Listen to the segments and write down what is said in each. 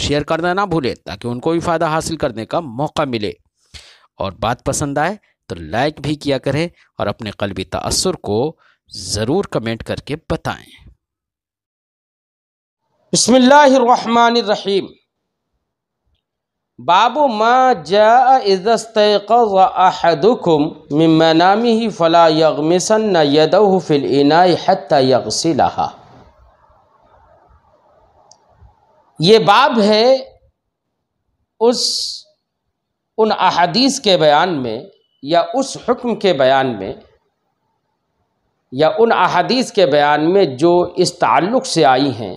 share करना ना भूलें ताकि उनको भी फ़ायदा हासिल करने का मौका मिले और बात पसंद आए तो लाइक भी किया करें और अपने कलबी तसर को ज़रूर कमेंट करके बताएँ बसमीम बाबू माँ जास्तुम मनामी फ़ला यगमिसन यदफ़िलना हत लहा ये बाब है उस उन अहदीस के बयान में या उस हुक्म के बयान में या उन अहदीस के बयान में जो इस ताल्लुक़ से आई हैं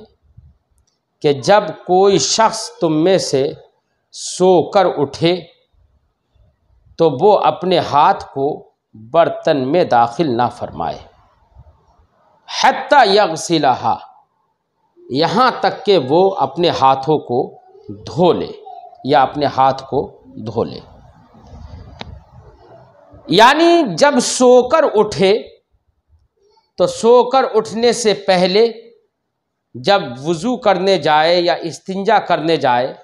कि जब कोई शख्स तुम में से सो कर उठे तो वो अपने हाथ को बर्तन में दाखिल ना फरमाए हती यगसिलहा यहाँ तक के वो अपने हाथों को धो ले या अपने हाथ को धो ले यानी जब सोकर उठे तो सोकर उठने से पहले जब वज़ू करने जाए या इस्तिंजा करने जाए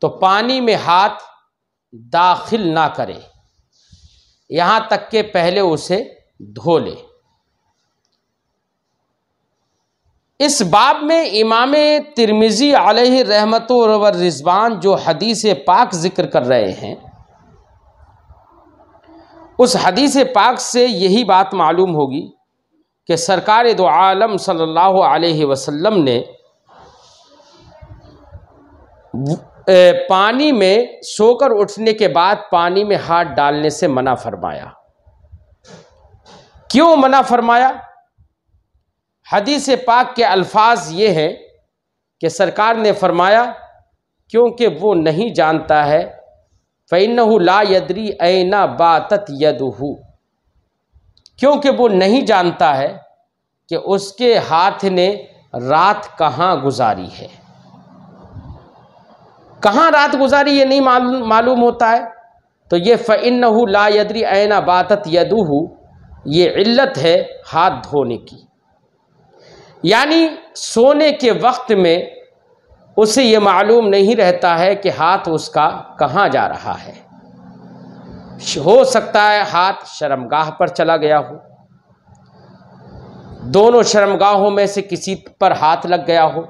तो पानी में हाथ दाखिल ना करे यहाँ तक के पहले उसे धो ले इस बाब में इमाम तिरमिज़ी रहमत रिजवान जो हदीस पाक ज़िक्र कर रहे हैं उस हदीस पाक से यही बात मालूम होगी कि सरकार दो आलम सल्लल्लाहु अलैहि वसल्लम ने पानी में सोकर उठने के बाद पानी में हाथ डालने से मना फरमाया क्यों मना फरमाया हदीस पाक के अल्फाज ये हैं कि सरकार ने फरमाया क्योंकि वो नहीं जानता है फ़ैन ला यदरी ऐना बातत यदहू क्योंकि वो नहीं जानता है कि उसके हाथ ने रात कहाँ गुजारी है कहाँ रात गुजारी ये नहीं मालूम होता है तो ये फ़ैन ला यदरी ऐना बातत यदहू ये इल्लत है हाथ धोने की यानी सोने के वक्त में उसे ये मालूम नहीं रहता है कि हाथ उसका कहाँ जा रहा है हो सकता है हाथ शर्मगाह पर चला गया हो दोनों शर्मगाहों में से किसी पर हाथ लग गया हो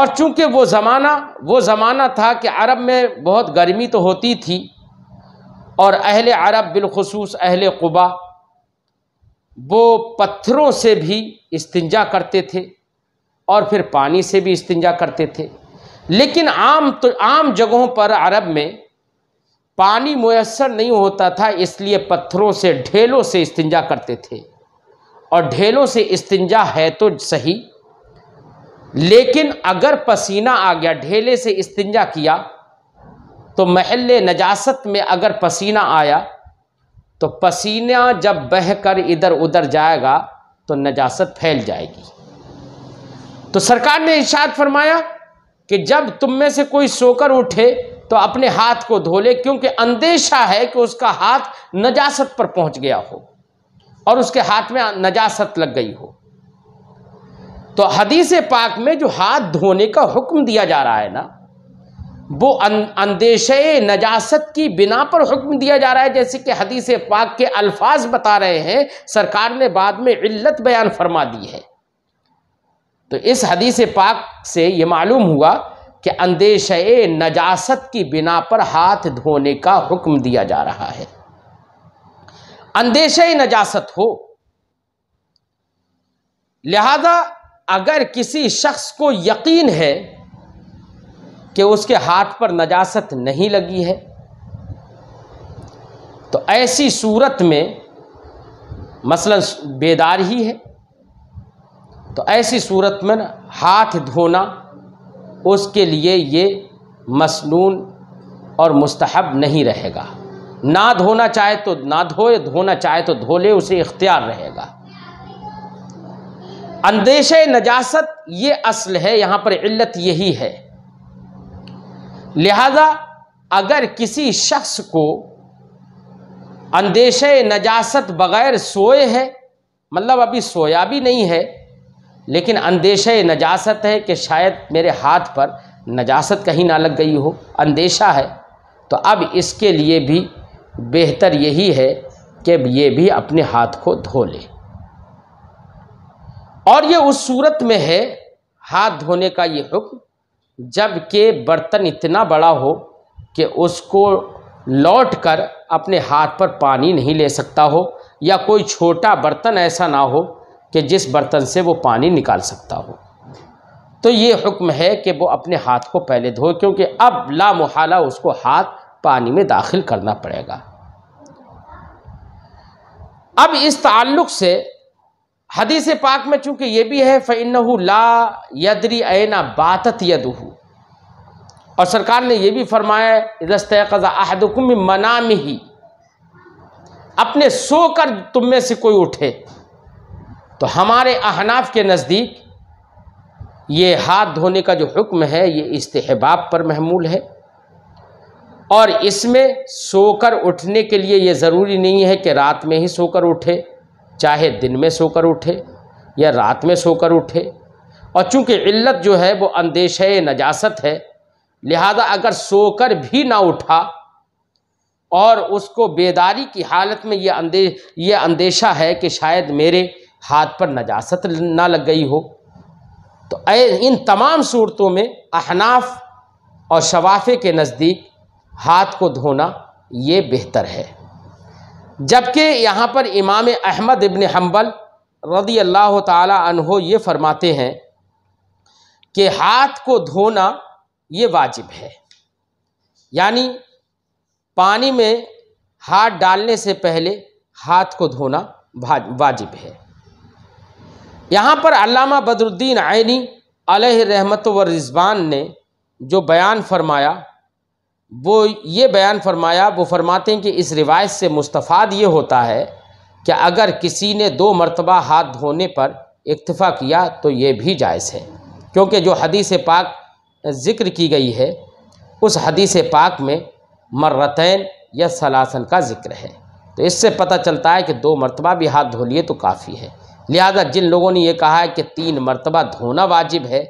और चूंकि वो ज़माना वो ज़माना था कि अरब में बहुत गर्मी तो होती थी और अहले अरब बिलखसूस अहले कुबा वो पत्थरों से भी इस्तिंजा करते थे और फिर पानी से भी इस्तिंजा करते थे लेकिन आम तो आम जगहों पर अरब में पानी मैसर नहीं होता था इसलिए पत्थरों से ढेलों से इस्तिंजा करते थे और ढेलों से इस्तिंजा है तो सही लेकिन अगर पसीना आ गया ढेले से इस्तिंजा किया तो महल नजासत में अगर पसीना आया तो पसीना जब बहकर इधर उधर जाएगा तो नजासत फैल जाएगी तो सरकार ने इशाद फरमाया कि जब तुम में से कोई सोकर उठे तो अपने हाथ को धो ले क्योंकि अंदेशा है कि उसका हाथ नजासत पर पहुंच गया हो और उसके हाथ में नजासत लग गई हो तो हदीसे पाक में जो हाथ धोने का हुक्म दिया जा रहा है ना वो अं, अंदेश नजासत की बिना पर हुक्म दिया जा रहा है जैसे कि हदीस पाक के अल्फाज बता रहे हैं सरकार ने बाद में इल्लत बयान फरमा दी है तो इस हदीस पाक से ये मालूम हुआ कि अंदेश नजासत की बिना पर हाथ धोने का हुक्म दिया जा रहा है अंदेश नजासत हो लिहाजा अगर किसी शख्स को यकीन है कि उसके हाथ पर नजासत नहीं लगी है तो ऐसी सूरत में मसलन बेदार ही है तो ऐसी सूरत में हाथ धोना उसके लिए ये मसनून और मुस्तहब नहीं रहेगा ना धोना चाहे तो ना धोए धोना चाहे तो धो ले उसे इख्तियार रहेगा अंदेश नजासत ये असल है यहाँ पर इल्लत यही है लिहाजा अगर किसी शख्स को अंदेश नजासत बग़ैर सोए है मतलब अभी सोया भी नहीं है लेकिन अंदेश नजासत है कि शायद मेरे हाथ पर नजासत कहीं ना लग गई हो अंदेशा है तो अब इसके लिए भी बेहतर यही है कि ये भी अपने हाथ को धो ले और ये उस सूरत में है हाथ धोने का ये हुक्म जबकि बर्तन इतना बड़ा हो कि उसको लौट कर अपने हाथ पर पानी नहीं ले सकता हो या कोई छोटा बर्तन ऐसा ना हो कि जिस बर्तन से वो पानी निकाल सकता हो तो ये हुक्म है कि वो अपने हाथ को पहले धोए क्योंकि अब मुहाला उसको हाथ पानी में दाखिल करना पड़ेगा अब इस ताल्लुक़ से हदीस पाक में चूंकि ये भी है फ़ैन ला यदरी ऐना बातत यदहू और सरकार ने यह भी फरमाया दस्तकज़ा मना में ही अपने सो कर तुम में से कोई उठे तो हमारे अहनाफ के नज़दीक ये हाथ धोने का जो हुक्म है ये इस्तेहबाब पर महमूल है और इसमें सोकर उठने के लिए ये ज़रूरी नहीं है कि रात में ही सोकर उठे चाहे दिन में सोकर उठे या रात में सोकर उठे और चूंकि इल्लत जो है वो अंदेशे नजासत है लिहाजा अगर सोकर भी ना उठा और उसको बेदारी की हालत में ये अंदे ये अंदेशा है कि शायद मेरे हाथ पर नजासत ना लग गई हो तो इन तमाम सूरतों में अहनाफ और शवाफ़े के नज़दीक हाथ को धोना ये बेहतर है जबकि यहाँ पर इमाम अहमद इबन हम्बल रदी अल्लाह तहो ये फरमाते हैं कि हाथ को धोना ये वाजिब है यानी पानी में हाथ डालने से पहले हाथ को धोना वाजिब है यहाँ पर अल्लामा बदरुद्दीन आइनी अलह रहमत व रिजवान ने जो बयान फरमाया वो ये बयान फरमाया वो फरमाते हैं कि इस रिवायत से मुस्तफ़ाद ये होता है कि अगर किसी ने दो मरतबा हाथ धोने पर इतफा किया तो ये भी जायज़ है क्योंकि जो हदीस पाक ज़िक्र की गई है उस हदीस पाक में मर्रतैन या सलासन का ज़िक्र है तो इससे पता चलता है कि दो मरतबा भी हाथ धो लिए तो काफ़ी है लिहाजा जिन लोगों ने यह कहा है कि तीन मरतबा धोना वाजिब है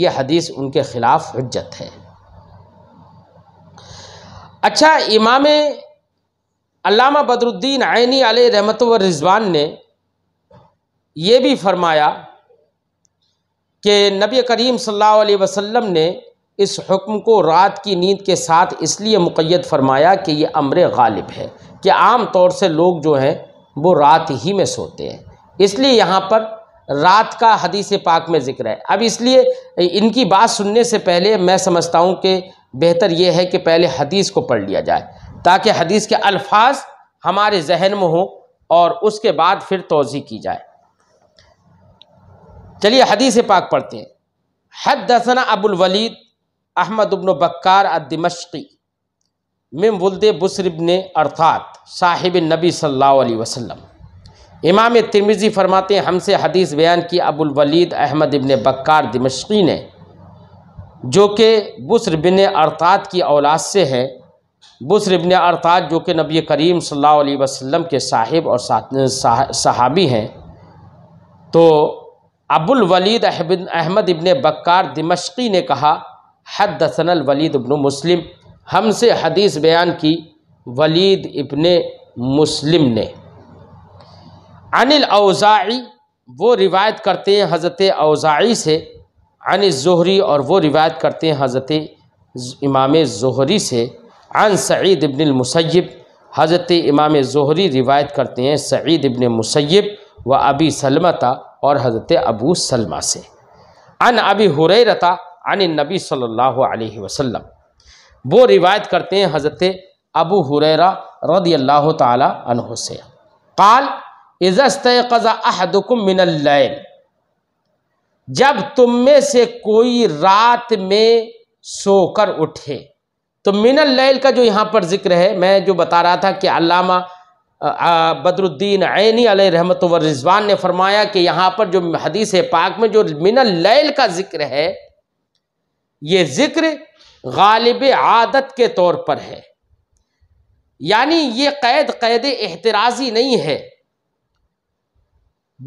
ये हदीस उनके ख़िलाफ़ हजत है अच्छा इमाम अलामा बदरुद्दीन आइनी आल रहमत व रिजवान ने यह भी फरमाया कि नबी करीम सल्लल्लाहु अलैहि वसल्लम ने इस हुक्म को रात की नींद के साथ इसलिए मुक़ैद फरमाया कि ये अमर गालिब है कि आम तौर से लोग जो हैं वो रात ही में सोते हैं इसलिए यहाँ पर रात का हदीस पाक में ज़िक्र है अब इसलिए इनकी बात सुनने से पहले मैं समझता हूँ कि बेहतर यह है कि पहले हदीस को पढ़ लिया जाए ताकि हदीस के अल्फाज हमारे जहन में हों और उसके बाद फिर तोज़ी की जाए चलिए हदीस पाक पढ़ते हैं हद दसना अबुलवलीद अहमद उबन बक्कार अदमशी मिम वुलद बसरबन अर्थात साहिब नबी सल्लल्लाहु अलैहि वसल्लम इमाम तिरमिज़ी फरमाते हैं हमसे हदीस बयान की अबुलवलीद अहमद इबन बक्कार दिमशी ने जो कि बुसर बिन अरतात की औलाद से है बुसर बिन अरतात जो कि नबी करीम सल्लल्लाहु अलैहि वसल्लम के साहिब और सहाबी हैं तो अबुल वलीद अहमद इबन बक्कार दिमश्की ने कहा हद दसनल वलीद इबन मुस्लिम हमसे हदीस बयान की वलीद इबन मुस्लिम ने अनिल अवज़ाई वो रिवायत करते हैं हज़रत अवज़ाई से अन ज़हरी और वो रिवायत करते हैं हज़रत इमाम ज़हरी से अन सईद इबन मुसैब हज़रत इमाम ज़हरी रिवायत करते हैं सईद इबन मुसैब व अबी सलमता और हज़रत अबू सलमा से अन अबी हुरैरता अन नबी सल्लल्लाहु अलैहि वसल्लम वो रिवायत करते हैं हज़रत अबू हुरैरा रदी अल्लाह तन से काल इज़स्त कज़ा अहदकुम मिनल जब तुम में से कोई रात में सोकर उठे तो मिनल लैल का जो यहाँ पर जिक्र है मैं जो बता रहा था कि अल्लामा बदरुद्दीन आनी अल रहमत रिजवान ने फरमाया कि यहाँ पर जो हदीस पाक में जो मिनल लैल का जिक्र है ये जिक्र गालिब आदत के तौर पर है यानी ये कैद कैद एहतराज़ी नहीं है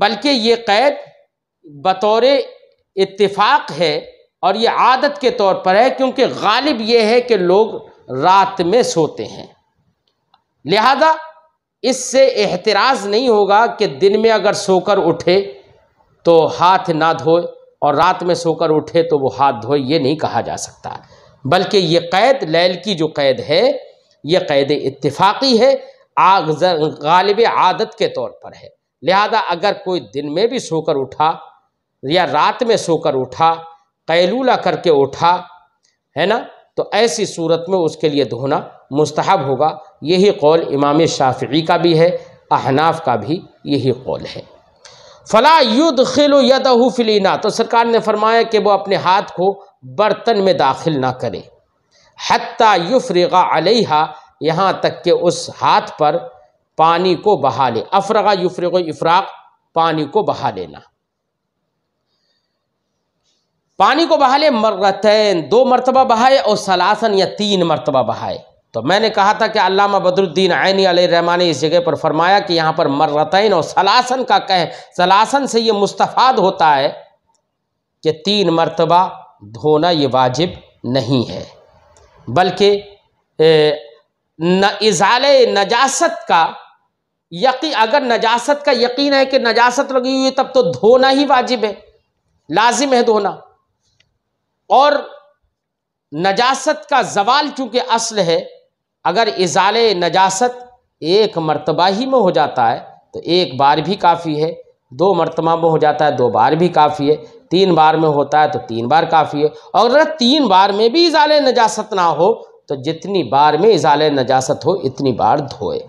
बल्कि ये कैद बतौर इतफाक़ है और ये आदत के तौर पर है क्योंकि गालिब ये है कि लोग रात में सोते हैं लिहाजा इससे एहतराज नहीं होगा कि दिन में अगर सोकर उठे तो हाथ ना धोए और रात में सोकर उठे तो वो हाथ धोए ये नहीं कहा जा सकता बल्कि ये कैद लैल की जो कैद है ये कैद इतफाक़ी है आग गालिब आदत के तौर पर है लिहाजा अगर कोई दिन में भी सोकर उठा या रात में सोकर उठा कैलूला करके उठा है ना तो ऐसी सूरत में उसके लिए धोना मुस्तहब होगा यही कौल इमाम शाफी का भी है अहनाफ का भी यही कौल है फला युद्ध खिलो यदहू फिलीना तो सरकार ने फरमाया कि वो अपने हाथ को बर्तन में दाखिल ना करे हती युफ्रगा अलहा यहाँ तक के उस हाथ पर पानी को बहा ले अफरगा युफ्रग इफ़राक पानी को बहा लेना पानी को बहा ले मरतैन दो मरतबा बहाए और सलासन या तीन मरतबा बहाए तो मैंने कहा था कि अलामा बदरुद्दीन आयनी रहमान ने इस जगह पर फरमाया कि यहाँ पर मरतैन और सलासन का कह सलासन से ये मुस्तफ़ाद होता है कि तीन मरतबा धोना ये वाजिब नहीं है बल्कि न इजाल नजासत का यकी अगर नजासत का यकीन है कि नजासत लगी हुई है तब तो धोना ही वाजिब है लाजिम है धोना और नजासत का जवाल चूँकि असल है अगर इजाल नजासत एक मरतबा ही में हो जाता है तो एक बार भी काफ़ी है दो मरतबा में हो जाता है दो बार भी काफ़ी है तीन बार में होता है तो तीन बार काफ़ी है और अगर तीन बार में भी इजाल नजासत ना हो तो जितनी बार में इजाल नजासत हो इतनी बार धोए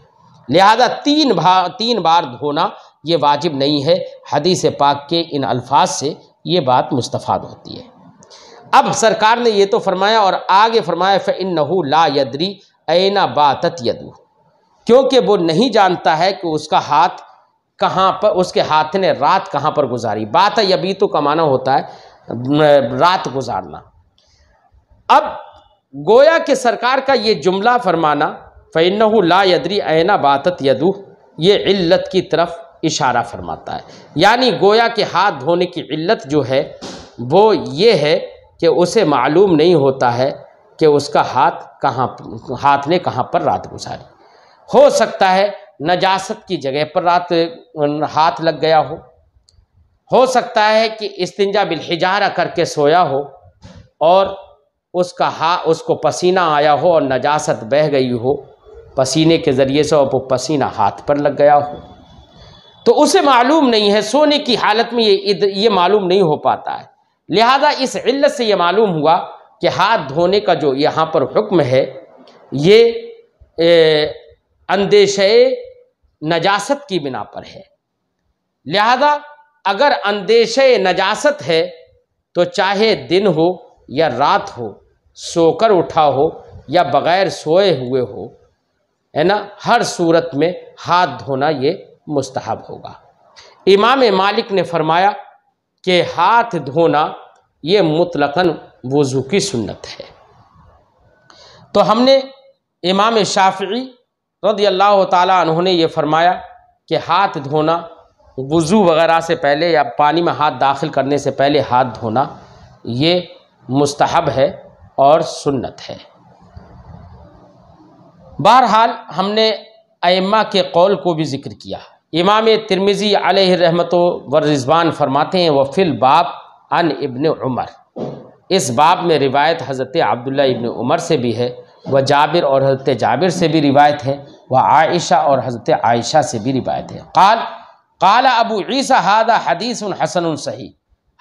लिहाजा तीन बार तीन बार धोना ये वाजिब नहीं है हदीस पाक के इन अल्फाज से ये बात मुस्तफ़ाद होती है अब सरकार ने ये तो फरमाया और आगे फरमाया फ़िन नहू ला यदरी ऐना बातत यदू क्योंकि वो नहीं जानता है कि उसका हाथ कहाँ पर उसके हाथ ने रात कहाँ पर गुजारी बात है यबी तो कमाना होता है रात गुजारना अब गोया के सरकार का ये जुमला फरमाना फ़ैन ला यदरी ऐना बातत यदू ये इल्लत की तरफ इशारा फरमाता है यानी गोया के हाथ धोने की इल्लत जो है वो ये है कि उसे मालूम नहीं होता है कि उसका हाथ कहाँ हाथ ने कहाँ पर रात गुजारी हो सकता है नजासत की जगह पर रात हाथ लग गया हो हो सकता है कि इस्तिंजा बिलहिजारा करके सोया हो और उसका हा उसको पसीना आया हो और नजासत बह गई हो पसीने के ज़रिए से वो पसीना हाथ पर लग गया हो तो उसे मालूम नहीं है सोने की हालत में ये ये मालूम नहीं हो पाता है लिहाजा इस इल्लत से ये मालूम हुआ कि हाथ धोने का जो यहाँ पर हुक्म है ये अंदेशे नजासत की बिना पर है लिहाजा अगर अंदेशे नजासत है तो चाहे दिन हो या रात हो सोकर उठा हो या बग़ैर सोए हुए हो है ना हर सूरत में हाथ धोना ये मुस्तहब होगा इमाम मालिक ने फरमाया के हाथ धोना ये मुतलकन वज़ू की सुन्नत है तो हमने इमाम शाफी रदी अल्लाह तुमने ने यह फरमाया कि हाथ धोना वज़ू वगैरह से पहले या पानी में हाथ दाखिल करने से पहले हाथ धोना ये मुस्तहब है और सुन्नत है बहरहाल हमने अम्मा के कौल को भी ज़िक्र किया इमाम तिरमिज़ी रहमत व रिजवान फरमाते हैं वफ़िल बाब अन इबन उमर इस बाब में रिवायत हज़रत अब्दुल्ला इबन उमर से भी है वह जाबिर और हज़रत जाबिर से भी रिवायत है वह आयशा और हज़रत आयशा से भी रिवायत है काल काल अबू ईसा हादा हदीस हसन सही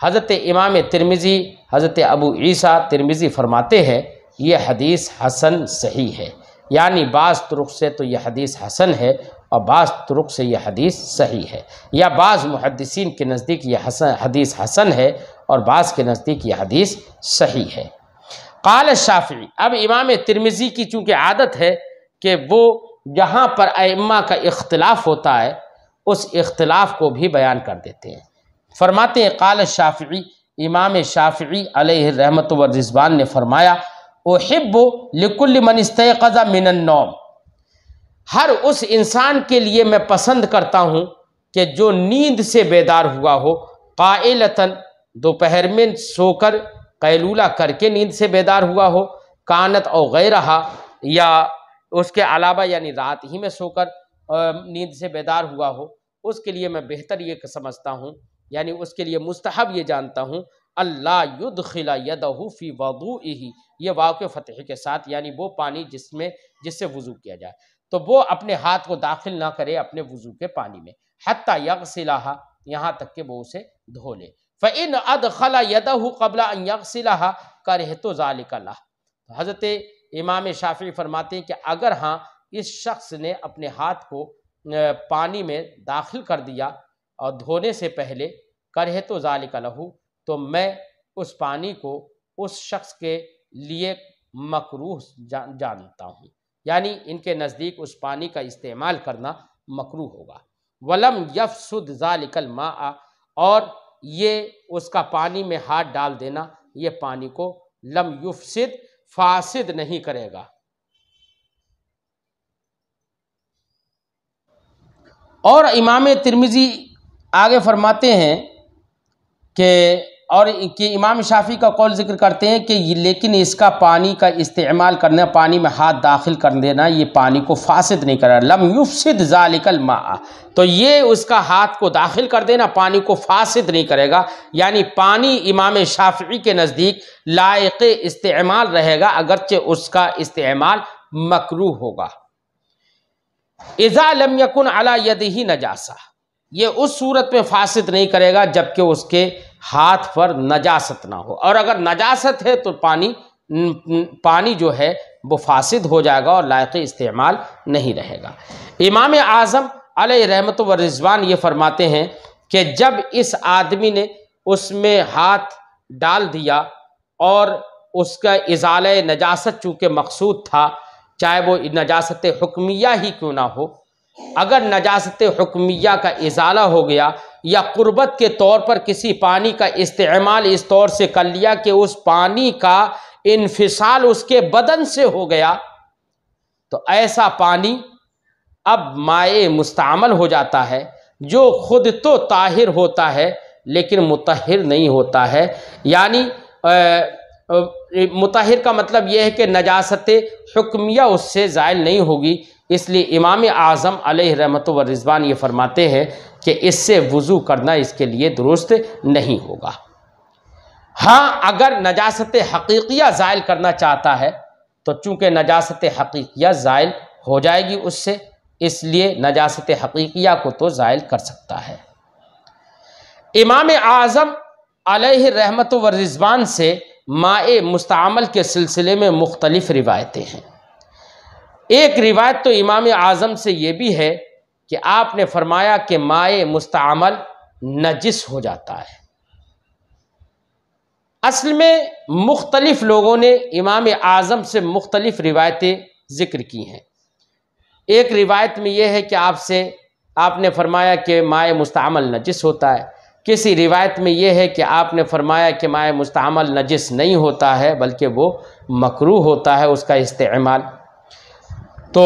हज़रत इमाम तिरमिज़ी हज़रत अबू ईसा तिरमिज़ी फरमाते हैं ये हदीस हसन सही है यानी बाज़ तुरुक से तो यह हदीस हसन है और बाज़ तुरुक से यह हदीस सही है या बाज़ मुहदसिन के नज़दीक यह हसन हदीस हसन है और बाज़ के नज़दीक यह हदीस सही है काल शाफ़ी अब इमाम तिरमिज़ी की चूँकि आदत है कि वो जहाँ पर अम्मा का इख्तलाफ होता है उस इख्तलाफ को भी बयान कर देते हैं फरमाते हैं काल शाफ़ी इमाम शाफ़ी अलह रहमत रिजवान ने फरमाया ओ हिब्ब लिकुल मनस्त कज़ा मिनन्नौम हर उस इंसान के लिए मैं पसंद करता हूँ कि जो नींद से बेदार हुआ हो कायलतन दोपहर में सोकर कैलूला करके नींद से बेदार हुआ हो कानत और गैरहा या उसके अलावा यानी रात ही में सोकर नींद से बेदार हुआ हो उसके लिए मैं बेहतर ये समझता हूँ यानी उसके लिए मुस्तहब ये जानता हूँ अल्लाह युद्ध खिला यदहूफ़ी वदू ही ये वाक़ फ़तेह के साथ यानी वो पानी जिसमें जिससे वज़ू किया जाए तो वो अपने हाथ को दाखिल ना करे अपने वजू के पानी में हती सिला यहाँ तक के वो उसे धो ले फ़िन अद खला हु कबला यकसिलाहा करे तो ज़ालिकला तो हज़रत इमाम शाफी फरमाते हैं कि अगर हाँ इस शख्स ने अपने हाथ को पानी में दाखिल कर दिया और धोने से पहले करे तो लहू तो मैं उस पानी को उस शख्स के लिए मकरूह जानता हूँ यानी इनके नज़दीक उस पानी का इस्तेमाल करना मकरू होगा वलम सुद जालिकल मा और ये उसका पानी में हाथ डाल देना ये पानी को लम युफसिद फासिद नहीं करेगा और इमाम तिरमिज़ी आगे फरमाते हैं कि और कि इमाम शाफी का कौल जिक्र करते हैं कि लेकिन इसका पानी का इस्तेमाल करना पानी में हाथ दाखिल कर देना ये पानी को फासद नहीं करना लम युफसद जालिकल मा तो ये उसका हाथ को दाखिल कर देना पानी को फासद नहीं करेगा यानी पानी इमाम शाफी के नज़दीक लायक इस्तेमाल रहेगा अगरचे उसका इस्तेमाल मकरू होगा इज़ा लम यकुन अला यद ही नजासा ये उस सूरत में फासद नहीं करेगा जबकि उसके हाथ पर नजासत ना हो और अगर नजासत है तो पानी पानी जो है वो फासिद हो जाएगा और लायक इस्तेमाल नहीं रहेगा इमाम आज़म अल रहमत व रिजवान ये फरमाते हैं कि जब इस आदमी ने उसमें हाथ डाल दिया और उसका इजाल नजासत चूँकि मकसूद था चाहे वो नजासत हुक्मिया ही क्यों ना हो अगर नजासत हुक्मिया का इजाला हो गया या क़ुरबत के तौर पर किसी पानी का इस्तेमाल इस तौर से कर लिया कि उस पानी का इनफिसाल उसके बदन से हो गया तो ऐसा पानी अब माए मुस्तमल हो जाता है जो खुद तो ताहिर होता है लेकिन मुतहर नहीं होता है यानी मुतहर का मतलब यह है कि नजास्त हुक्मिया उससे ज़ायल नहीं होगी इसलिए इमाम आज़म अलह रहमत रिजवान ये फरमाते हैं कि इससे वज़ू करना इसके लिए दुरुस्त नहीं होगा हाँ अगर नजास्त हकीकिया ज़ायल करना चाहता है तो चूँकि नजास्त हकीकिया ज़ायल हो जाएगी उससे इसलिए नजास्त हकीकिया को तो ज़ायल कर सकता है इमाम आज़म रहमत व रिजवान से माए मुस्तमल के सिलसिले में मुख्तलिफ़ रिवायतें हैं एक रिवायत तो इमाम आज़म से ये भी है कि आपने फरमाया कि माए मुस्तमल नजिस हो जाता है असल में मुख्तलिफ लोगों ने इमाम आज़म से मुख्तलिफ रिवायतें ज़िक्र की हैं एक रिवायत में यह है कि आपसे आपने फरमाया कि माए मुस्तमल नजिस होता है किसी रिवायत में यह है कि आपने फरमाया कि माए मुस्तमल नजिस नहीं होता है बल्कि वो मकरू होता है उसका इस्तेमाल तो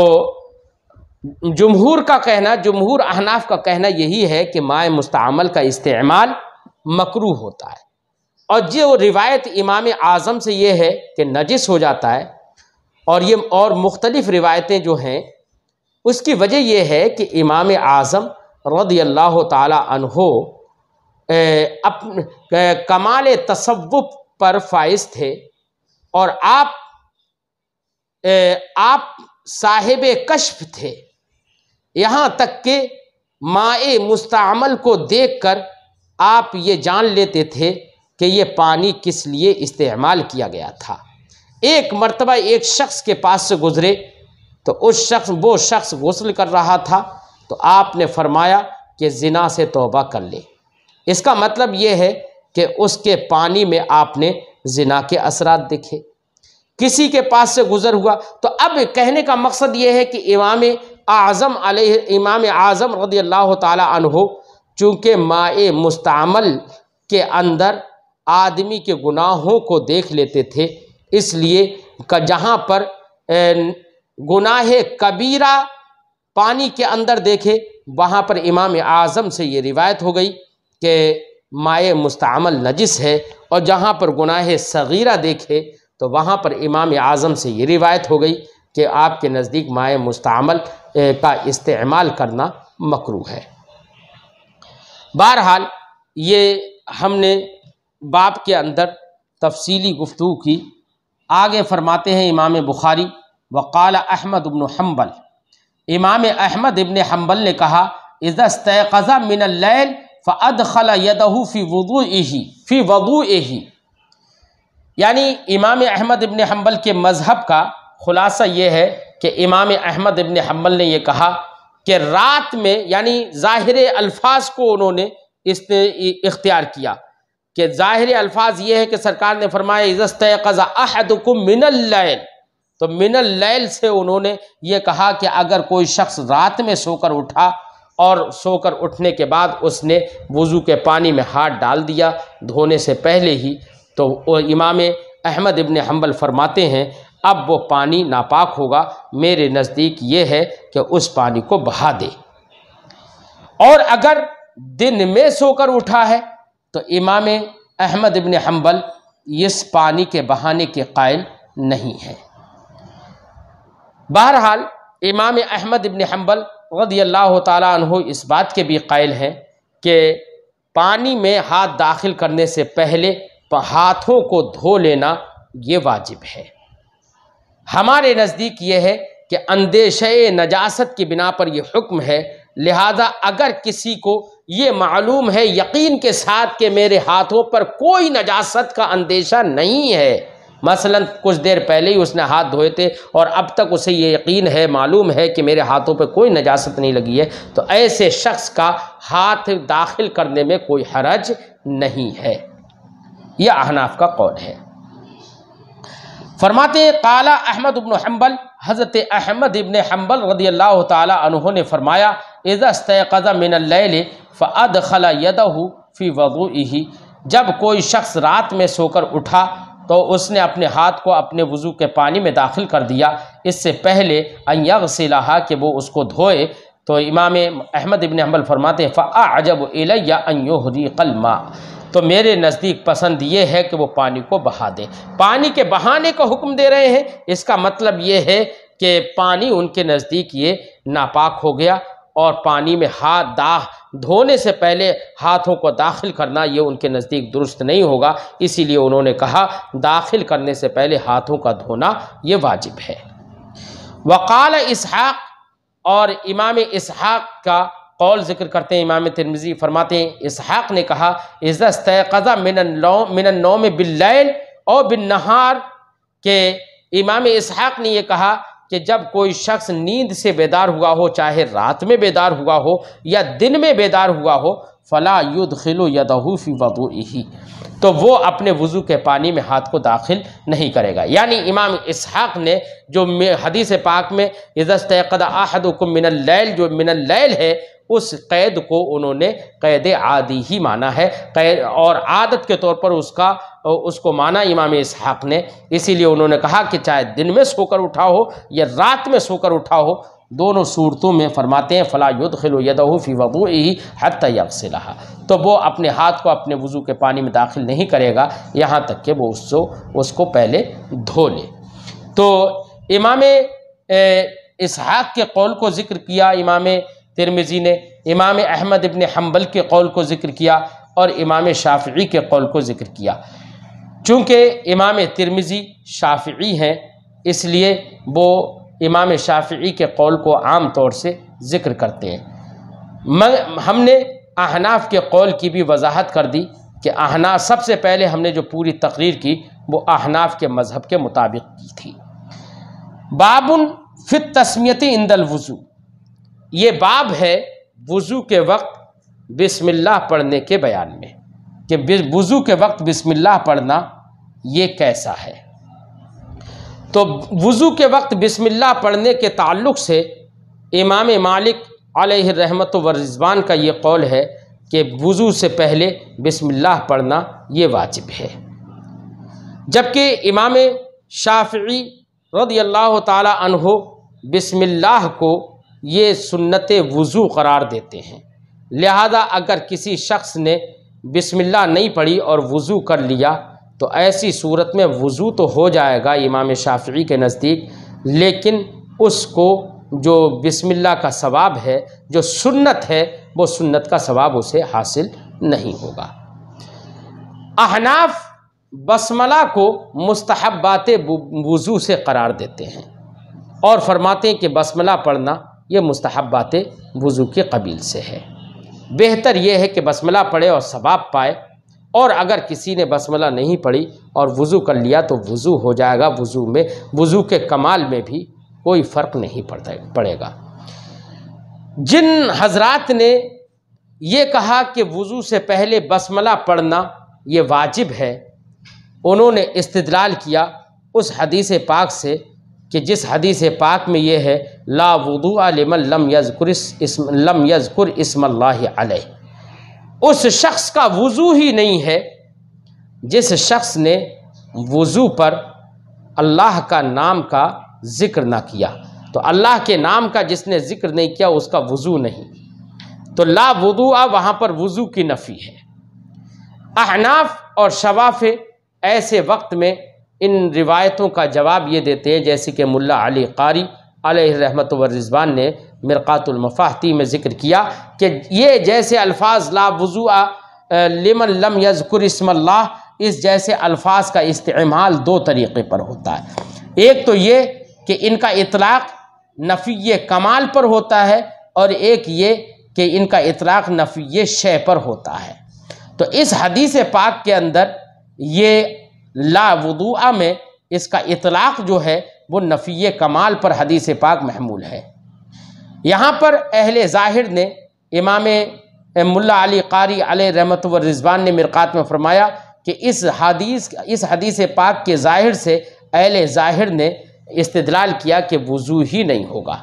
जमहूर का कहना जमहूर अहनाफ का कहना यही है कि माए मुस्तमल का इस्तेमाल मकरू होता है और जो रिवायत इमाम आज़म से ये है कि नजिस हो जाता है और ये और मुख्तलिफ़ रिवायतें जो हैं उसकी वजह यह है कि इमाम आज़म रदी अल्लाह तहो अपने कमाल तसवुप पर फाइज थे और आप ए, आप साहिब कश्फ थे यहाँ तक के माए मुस्तमल को देखकर आप ये जान लेते थे कि ये पानी किस लिए इस्तेमाल किया गया था एक मरतबा एक शख्स के पास से गुज़रे तो उस शख्स वो शख्स गसल कर रहा था तो आपने फरमाया कि जिना से तोबा कर ले इसका मतलब ये है कि उसके पानी में आपने जिना के असरात देखे किसी के पास से गुज़र हुआ तो अब कहने का मकसद ये है कि इमाम आज़म इमाम आज़म रदी अल्लाह तहो चूँकि माए मुस्तमल के अंदर आदमी के गुनाहों को देख लेते थे इसलिए जहाँ पर गुनाह कबीरा पानी के अंदर देखे वहाँ पर इमाम आज़म से ये रिवायत हो गई कि माए मुस्तमल नजिस है और जहाँ पर गुनाह सगीरा देखे तो वहाँ पर इमाम आज़म से ये रिवायत हो गई कि आपके नज़दीक माए मुस्तमल का इस्तेमाल करना मकरू है बहरहाल ये हमने बाप के अंदर तफसीली गुफ्तु की आगे फरमाते हैं इमाम बुखारी वक़ाल अहमद इबन हम्बल इमाम अहमद इबन हम्बल ने कहा इज़स्तज़ा मिनल फ़द खल यदहू फ़ी वदू एही फ़ी ए एही यानी इमाम अहमद इबन हम्बल के मज़हब का खुलासा ये है कि इमाम अहमद इबन हम्बल ने यह कहा कि रात में यानी ज़ाहिर अल्फाज को उन्होंने इस इख्तियार किया कि ज़ाहिर अल्फाज ये है कि सरकार ने फरमाया कज़ा अहद को मिनल लैल तो मिनल लैल से उन्होंने ये कहा कि अगर कोई शख्स रात में सोकर उठा और सोकर उठने के बाद उसने वज़ू के पानी में हाथ डाल दिया धोने से पहले ही तो इमाम अहमद इबन हम्बल फरमाते हैं अब वो पानी नापाक होगा मेरे नज़दीक ये है कि उस पानी को बहा दे और अगर दिन में सोकर उठा है तो इमाम अहमद इबन हम्बल इस पानी के बहाने के कायल नहीं है बहरहाल इमाम अहमद इबन हम्बल रदी अल्लाह तु इस बात के भी कायल हैं कि पानी में हाथ दाखिल करने से पहले हाथों को धो लेना ये वाजिब है हमारे नज़दीक ये है कि अंदेश नजासत की बिना पर यह हुक्म है लिहाजा अगर किसी को ये मालूम है यकीन के साथ कि मेरे हाथों पर कोई नजासत का अंदेशा नहीं है मसलन कुछ देर पहले ही उसने हाथ धोए थे और अब तक उसे ये यकीन है मालूम है कि मेरे हाथों पर कोई नजासत नहीं लगी है तो ऐसे शख्स का हाथ दाखिल करने में कोई हरज नहीं है यह अहनाफ का कौन है फरमाते काला अहमद इब्न हम्बल हज़रत अहमद इबन हम्बल रदी अल्लाह तहों ने फरमाया एज़ास्तज़ा मिनल फ़द खला यदहू फ़ी ही जब कोई शख्स रात में सोकर उठा तो उसने अपने हाथ को अपने वज़ू के पानी में दाखिल कर दिया इससे पहले अयग सिलाहा कि वो उसको धोए तो इमाम अहमद इबन हम्बल फरमाते फ़ा अजब अलैया हरी कलमा तो मेरे नज़दीक पसंद ये है कि वो पानी को बहा दे पानी के बहाने का हुक्म दे रहे हैं इसका मतलब ये है कि पानी उनके नज़दीक ये नापाक हो गया और पानी में हाथ दाह धोने से पहले हाथों को दाखिल करना ये उनके नज़दीक दुरुस्त नहीं होगा इसीलिए उन्होंने कहा दाखिल करने से पहले हाथों का धोना ये वाजिब है वकाल इसहाक और इमाम इसहाक का कौल जिक्र करते हैं इमाम तिरमिज़ी फरमाते हैं इसहाक़ ने कहा इज़स्तः मिन नौम बिल्लैल और बिन नहार के इमाम इसहाक़ ने यह कहा कि जब कोई शख्स नींद से बेदार हुआ हो चाहे रात में बेदार हुआ हो या दिन में बेदार हुआ हो फ़ला युद्ध खिलो या दहूफी वो ही तो वो अपने वज़ू के पानी में हाथ को दाखिल नहीं करेगा यानी इमाम इसहाक़ ने जो हदीस पाक में इज़स्त कदा आहदुकुम मिनल लैल जो मिनल लैल है उस कैद को उन्होंने कैद आदि ही माना है कैद और आदत के तौर पर उसका उसको माना इमाम इसहाक ने इसीलिए उन्होंने कहा कि चाहे दिन में सोकर उठा हो या रात में सोकर उठा हो दोनों सूरतों में फरमाते हैं फ़ला युदखिल यदहू फ़ी वबू ही हत यकसिलहा तो वो अपने हाथ को अपने वज़ू के पानी में दाखिल नहीं करेगा यहाँ तक कि वो उसको उसको पहले धो ले तो इमाम इसहाक के कौल को ज़िक्र किया इमाम तिरमिज़ी ने इमाम अहमद इबन हम्बल के कौल को ज़िक्र किया और इमाम शाफी के कौल को ज़िक्र किया चूँकि इमाम तिरमिज़ी शाफी हैं इसलिए वो इमाम शाफी के कौल को आम तौर से ज़िक्र करते हैं हमने आहनाफ के कौल की भी वजाहत कर दी कि अहनाफ सबसे पहले हमने जो पूरी तकरीर की वो आहनाफ के मज़हब के मुताबिक की थी बाबुल फित तस्मियत इंदल वज़ू ये बाब है वज़ू के वक्त बिस्मिल्लाह पढ़ने के बयान में कि वज़ू के वक्त बिस्मिल्लाह पढ़ना ये कैसा है तो वज़ू के वक्त बिस्मिल्लाह पढ़ने के ताल्लुक से इमाम मालिक रहमत व रिजवान का ये कौल है कि वज़ू से पहले बिस्मिल्लाह पढ़ना ये वाजिब है जबकि इमाम शाफी रदी अल्लाह तहो बिस्मिल्लाह को ये सुन्नत वज़ू करार देते हैं लिहाजा अगर किसी शख्स ने बिस्मिल्लाह नहीं पढ़ी और वज़ू कर लिया तो ऐसी सूरत में वज़ू तो हो जाएगा इमाम शाफी के नज़दीक लेकिन उसको जो बिस्मिल्लाह का सवाब है जो सुन्नत है वो सुन्नत का सवाब उसे हासिल नहीं होगा अहनाफ बसमला को मुस्तहबात वज़ू से करार देते हैं और फरमाते हैं कि बसमला पढ़ना ये मुस्तहब बातें वज़ू के कबील से है बेहतर यह है कि बसमला पढ़े और सवाब पाए और अगर किसी ने बसमला नहीं पढ़ी और वज़ू कर लिया तो वज़ू हो जाएगा वज़ू में वज़ू के कमाल में भी कोई फ़र्क नहीं पड़ता पड़ेगा जिन हजरात ने यह कहा कि वज़ू से पहले बसमला पढ़ना ये वाजिब है उन्होंने इस्तलाल किया उस हदीस पाक से कि जिस हदीस पाक में यह है ला वदू लमन लम यज़ुर इसम उस शख्स का वज़ू ही नहीं है जिस शख्स ने वज़ू पर अल्लाह का नाम का ज़िक्र ना किया तो अल्लाह के नाम का जिसने ज़िक्र नहीं किया उसका वज़ू नहीं तो ला वदू आ वहाँ पर वज़ू की नफ़ी है अहनाफ और शवाफ़ ऐसे वक्त में इन रिवायतों का जवाब ये देते हैं जैसे कि मुल्ला अली कारी रहमत वर्रिजवान ने मफ़ाती में ज़िक्र किया कि ये जैसे अल्फाज ला वज़ू लिमन लम यजकुर इस जैसे अल्फाज का इस्तेमाल दो तरीक़े पर होता है एक तो ये कि इनका इतलाक़ नफ़ी कमाल पर होता है और एक ये कि इनका इतलाक़ नफ़ी शय पर होता है तो इस हदीस पाक के अंदर ये ला वदुआ में इसका इतलाक़ जो है वो नफ़ी कमाल पर हदीस पाक महमूल है यहाँ पर अहल ज़ाहिर ने इमाम मुल्ला अली कारी अल रहमत व रिजवान ने मिरक़ात में फरमाया कि इस हदीस इस हदीस पाक के ज़ाहिर से अहल ज़ाहिर ने इस्तदलाल किया कि वज़ू ही नहीं होगा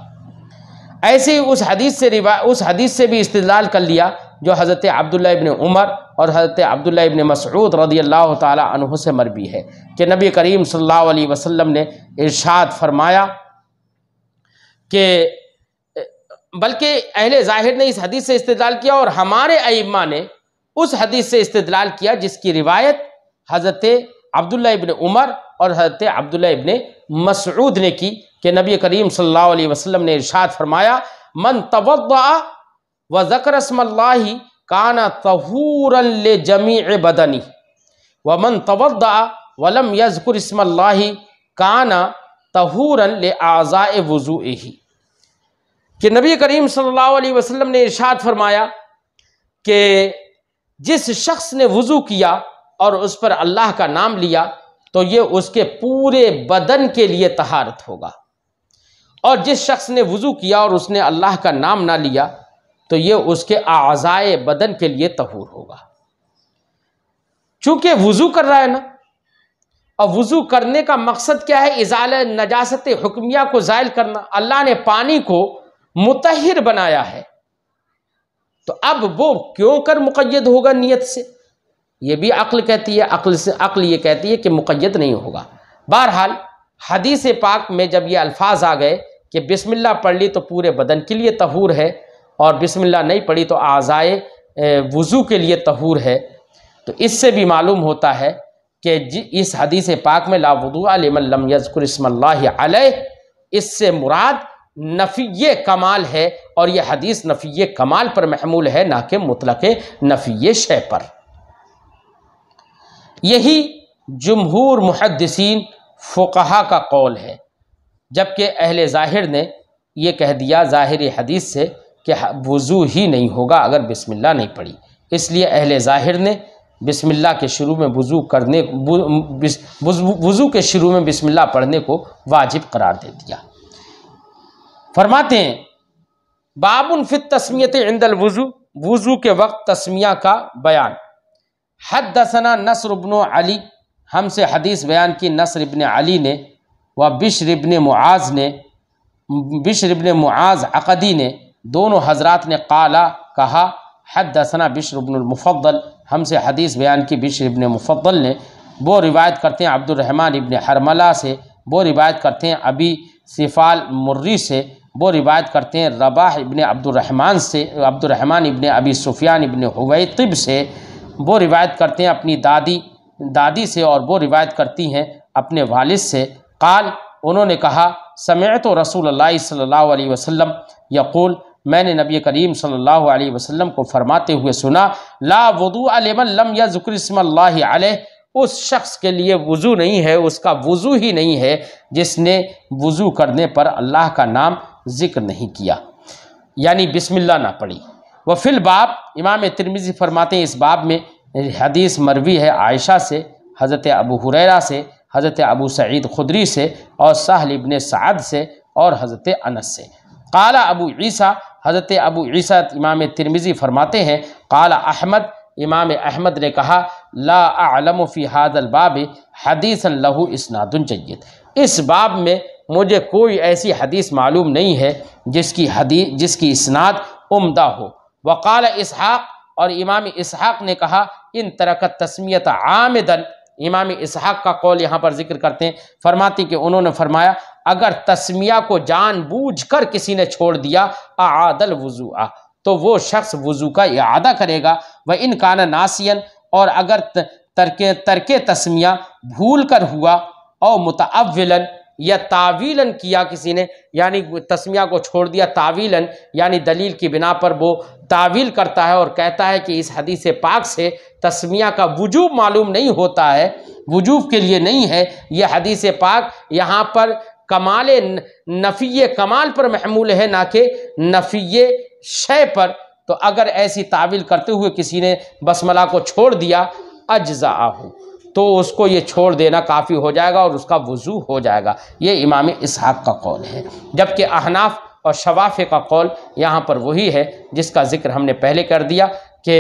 ऐसे ही उस हदीस से रिवा उस हदीस से भी इस्तदलाल कर लिया जो हज़रत अब्दुल्ला इबन उमर और हज़रत अब्दुल्ला इबन मसरूद रदी अल्लाह तह से मरबी है कि नबी करीम सल वसम ने इर्शाद फरमाया कि बल्कि अहल ज़ाहिर ने इस हदीस से इस्तेदाल किया और हमारे अइमा ने उस हदीस से इस्तलाल किया जिसकी रिवायत हज़रत अब्दुल्ला इबन उमर और हज़रत अब्दुल्ला इबन मसरूद ने की कि नबी करीम सल वसम ने इर्शाद फरमाया मन तो व ज़क्रस्मल्ला काना तहूर जमी बदनी व मन तवदा वलम यजकुर इसमल्ला काना तहूरन ले वज़ू ही कि नबी करीम सल्लल्लाहु अलैहि वसल्लम ने इरशाद फरमाया कि जिस शख्स ने वज़ू किया और उस पर अल्लाह का नाम लिया तो ये उसके पूरे बदन के लिए तहारत होगा और जिस शख्स ने वज़ू किया और उसने अल्लाह का नाम ना लिया तो ये उसके आज़ाए बदन के लिए तहूर होगा चूंकि वज़ू कर रहा है ना और वज़ू करने का मकसद क्या है इजाल नजासत हुक्मिया को ज़ायल करना अल्लाह ने पानी को मुतहर बनाया है तो अब वो क्यों कर मुकैद होगा नीयत से ये भी अक्ल कहती है अक्ल से अक्ल ये कहती है कि मुकैद नहीं होगा बहरहाल हदीस पाक में जब ये अल्फाज आ गए कि बिस्मिल्लाह पढ़ ली तो पूरे बदन के लिए तहूर है और बिस्मिल्लाह नहीं पढ़ी तो आज़ाए वज़ू के लिए तहूर है तो इससे भी मालूम होता है कि इस हदीस पाक में लावदू आलमल्लम यजकुर इससे मुराद नफ़ी कमाल है और यह हदीस नफ़ी कमाल पर महमूल है ना कि मुतलक नफ़ी शय पर यही जमहूर मुहदसिन फ़ुकहा का कौल है जबकि अहल ज़ाहिर ने यह कह दिया ज़ाहिर हदीस से कि वज़ू ही नहीं होगा अगर बिस्मिल्लाह नहीं पढ़ी इसलिए अहल ज़ाहिर ने बिस्मिल्लाह के शुरू में वज़ू करने वज़ू के शुरू में बिस्मिल्लाह पढ़ने को वाजिब करार दे दिया फरमाते हैं बाबुल फित तस्मियत इंदल वज़ू वज़ू के वक्त तस्मिया का बयान हद दसना नसर इबन अली हमसे हदीस बयान की नसर इबन अली ने व बिश्र इबन मुआज़ ने बिश्र इबन मुआज़ अकदी ने दोनों हजरत ने काला कहा हद दसना अबनमफ़ल हमसे हदीस बयान की बिश्र इबन मुफ़ल ने वो रिवायत करते हैं अब्दुलरहमान इबन हरमला से वो रिवायत करते हैं अबी सिफ़ाल मुर्री से वो रिवायत करते हैं रबाह इबन अब्दुलरहमान से Abdulrahman ibn Abi Sufyan ibn हुब से वो रिवायत करते हैं अपनी दादी दादी से और वो रिवायत करती हैं अपने वालद से काल उन्होंने कहा तो रसूल सल्ला वसम यकूल मैंने नबी करीम सल्लल्लाहु अलैहि वसल्लम को फरमाते हुए सुना ला वदू अलेमन लम या अलैह उस शख्स के लिए वज़ू नहीं है उसका वज़ू ही नहीं है जिसने वज़ू करने पर अल्लाह का नाम जिक्र नहीं किया यानी बिसमिल्ला ना पढ़ी फिल बाब इमाम तिरमिज़ी फरमाते हैं इस बाब में हदीस मरवी है आयशा से हज़रत अबू हुरैरा से हज़रत अबू सईद खुदरी से और सहल इबन साद से और हज़रत अनस से काला अबू ईसा हज़रत अबू ईसा इमाम तिरमिज़ी फरमाते हैं काला अहमद इमाम अहमद ने कहा ला आलम फ़ी हादल बाब हदीस लहू इसनादन जैद इस बाब में मुझे कोई ऐसी हदीस मालूम नहीं है जिसकी हदी जिसकी इसनाद उम्दा हो वकाल इसहाक़ और इमाम इसहाक़ ने कहा इन तरकत तस्मियत आमदन इमाम इसहाक़ का कौल यहाँ पर जिक्र करते हैं फरमाती कि उन्होंने फरमाया अगर तस्मिया को जानबूझ कर किसी ने छोड़ दिया आदल वजू आ तो वो शख्स वजू का इदा करेगा वह इन काना नासियन और अगर तरके तरक तस्मिया भूल कर हुआ और मुतवलन या तावीलन किया किसी ने यानी तस्मिया को छोड़ दिया तावीलन यानी दलील की बिना पर वो तावील करता है और कहता है कि इस हदीस पाक से तस्मिया का वजूब मालूम नहीं होता है वजूब के लिए नहीं है यह हदीस पाक यहाँ पर कमाल नफ़ी कमाल पर महमूल है ना कि नफ़ी शय पर तो अगर ऐसी ताविल करते हुए किसी ने बसमला को छोड़ दिया अज्जा हो तो उसको ये छोड़ देना काफ़ी हो जाएगा और उसका वज़ू हो जाएगा ये इमाम इसहाक़ का कौल है जबकि अहनाफ़ और शवाफ़े का कौल यहाँ पर वही है जिसका ज़िक्र हमने पहले कर दिया कि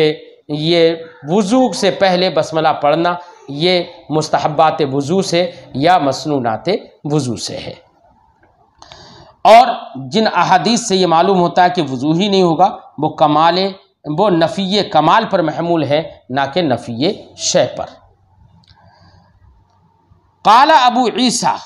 ये वज़ू से पहले बसमला पढ़ना ये मुस्तहबात वज़ू से या मसनूनात वज़ू से है और जिन अहादीस से ये मालूम होता है कि वज़ू ही नहीं होगा वो कमाल वो नफ़ी कमाल पर महमूल है ना कि नफ़ी शय पर काला अबू ईसा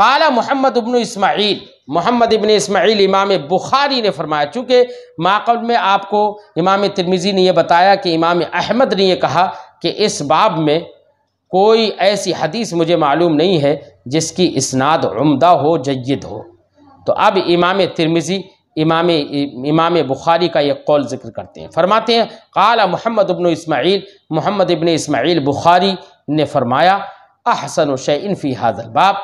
काला मोहम्मद अबन इसमाइल मोहम्मद इबन इसमाइल इमाम बुखारी ने फरमाया चूँकि माकब में आपको इमाम तिरमिज़ी ने यह बताया कि इमाम अहमद ने यह कहा कि इस बाब में कोई ऐसी हदीस मुझे मालूम नहीं है जिसकी इसनाद उमदा हो जयद हो तो अब इमाम तिरमिज़ी इमाम इमाम बुखारी का एक कौल जिक्र करते हैं फरमाते हैं काला मोहम्मद अबन इसमाइल मोहम्मद इबन इसमाइल बुखारी ने फरमाया अहसन शैन फ़ी हाजल बाब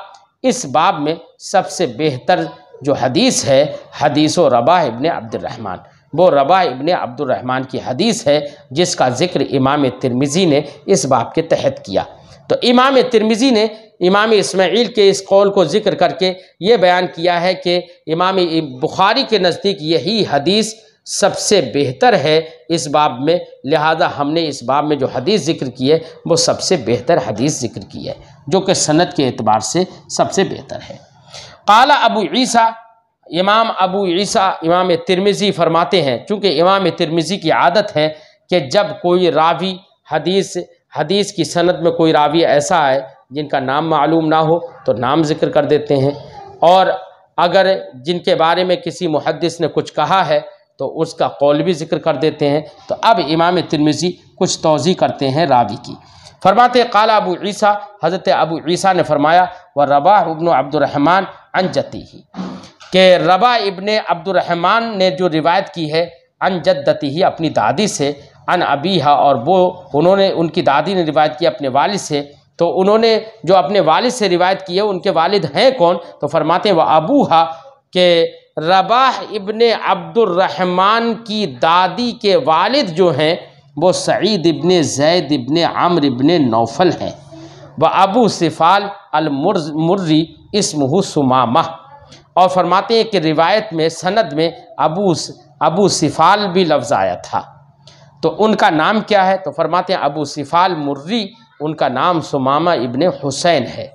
इस बाब में सबसे बेहतर जो हदीस है हदीस रबा इबन अब्दुलरहमान वो रबा इबन अब्दुलरहमान की हदीस है जिसका ज़िक्र इमाम तिरमिज़ी ने इस बाब के तहत किया तो इमाम तिरमिज़ी ने इमाम इसमाइल के इस कौल को ज़िक्र करके ये बयान किया है कि इमाम बुखारी के नज़दीक यही हदीस सबसे बेहतर है इस बाब में लिहाजा हमने इस बाब में जो हदीस ज़िक्र की है वो सबसे बेहतर हदीस ज़िक्र की है जो कि सनत के अतबार से सबसे बेहतर है काला अबू ईसा इमाम अबू ईसा इमाम तिरमिज़ी फरमाते हैं चूँकि इमाम तिरमिज़ी की आदत है कि जब कोई रावी हदीस हदीस की सनत में कोई रावी ऐसा है जिनका नाम मालूम ना हो तो नाम ज़िक्र कर देते हैं और अगर जिनके बारे में किसी मुहदस ने कुछ कहा है तो उसका कौल भी ज़िक्र कर देते हैं तो अब इमाम तिरमिज़ी कुछ तोज़ी करते हैं रावी की फरमाते काला अबू ईसा हज़रत अबू ईसा ने फरमाया व रबा उबन अब्दुलरहमान अनजती ही कि रबा इबन अब्दुलरहमान ने जो रिवायत की है अन जद्दती ही अपनी दादी से अन अबीहा और वो उन्होंने उनकी दादी ने रिवायत की अपने वालिद से तो उन्होंने जो अपने वालिद से रिवायत की है उनके वालिद हैं कौन तो फरमाते हैं वह अबूहा के रबा इबन अब्दुलरहमान की दादी के वालिद जो हैं वो सईद इबन जैद इबन आमर इबन नौफल हैं व अबू सिफ़ाल अलमुर्री इसमह सुमामा और फरमाते हैं कि रिवायत में सनद में अबू अबू सिफ़ाल भी लफ्ज़ आया था तो उनका नाम क्या है तो फरमाते हैं अबू सिफ़ाल मुर्री उनका नाम सुमामा इबन हुसैन है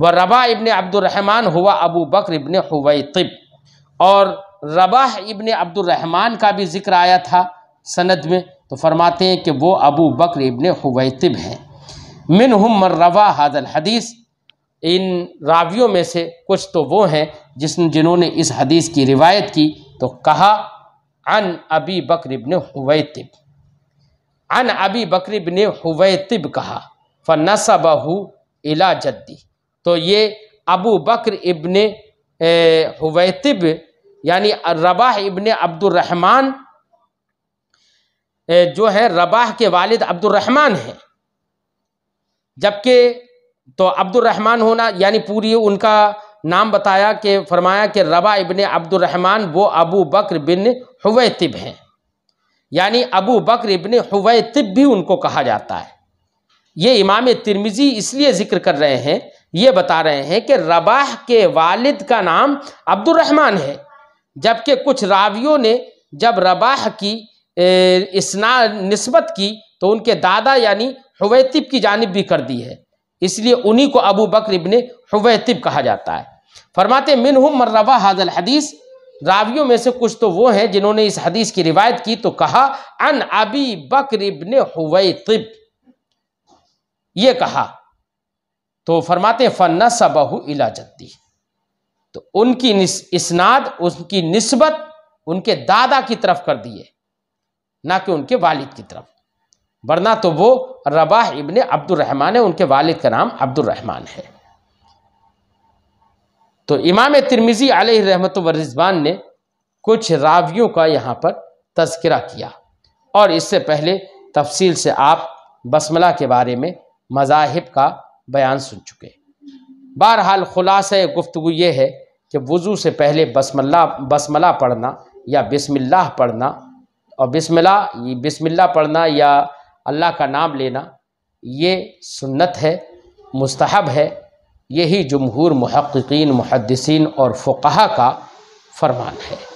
व रबा इबन अब्दुलरहमान हुआ अबू बकर इबन हुब और रबा इबन अब्दुलरहमान का भी जिक्र आया था सनद में तो फरमाते हैं कि वो अबू बकर इबन हुब हैं मिन हम रवा हादल हदीस इन रावियों में से कुछ तो वो हैं जिस जिन्होंने इस हदीस की रिवायत की तो कहा अन अबी बकर इबन हुवैतिब अन अबी बकर इबन हुवैतिब कहा फ़नसबहू इला जद्दी तो ये अबू बकर इबन हुवैतिब यानी रबाह इबन अब्दुलरहमान जो है रबाह के वालिद अब्दुलरहमान हैं जबकि तो अब्दुलरहमान होना यानी पूरी उनका नाम बताया कि फरमाया कि रबा इबन अब्दुलरहमान वो अबू बकर बिन हुवैतिब हैं यानी अबू बकर इबन हुवैतिब भी उनको कहा जाता है ये इमाम तिरमिज़ी इसलिए ज़िक्र कर रहे हैं ये बता रहे हैं कि रबाह के वालिद का नाम अब्दुलरहमान है जबकि कुछ रावियों ने जब रबाह की इसना नस्बत की तो उनके दादा यानी हुवैतिब की जानब भी कर दी है इसलिए उन्हीं को अबू बकर इबन हुवैतिब कहा जाता है फरमाते मिन मर्रवा हाजल हदीस रावियों में से कुछ तो वो हैं जिन्होंने इस हदीस की रिवायत की तो कहा अन अबी बकर इबन हुवैतिब ये कहा तो फरमाते फन्ना सबहु इला जद्दी तो उनकी इसनाद उनकी नस्बत उनके दादा की तरफ कर दिए ना कि उनके वालिद की तरफ वरना तो वो रबाह इबन अब्दुलरहमान है उनके वालिद का नाम अब्दुलरहमान है तो इमाम तिरमिज़ी आलही रहमत ने कुछ रावियों का यहाँ पर तस्करा किया और इससे पहले तफसील से आप बसमला के बारे में मजाहब का बयान सुन चुके बहरहाल ख़ुलास गुफ्तु ये है कि वज़ू से पहले बसमल्ला बसमला पढ़ना या बसमिल्ला पढ़ना और बसमिल्ला बिसमिल्ला पढ़ना या अल्लाह का नाम लेना ये सुन्नत है मुस्तहब है यही जमहूर महक्कीन मुहदसिन और फ़ुकाहा का फरमान है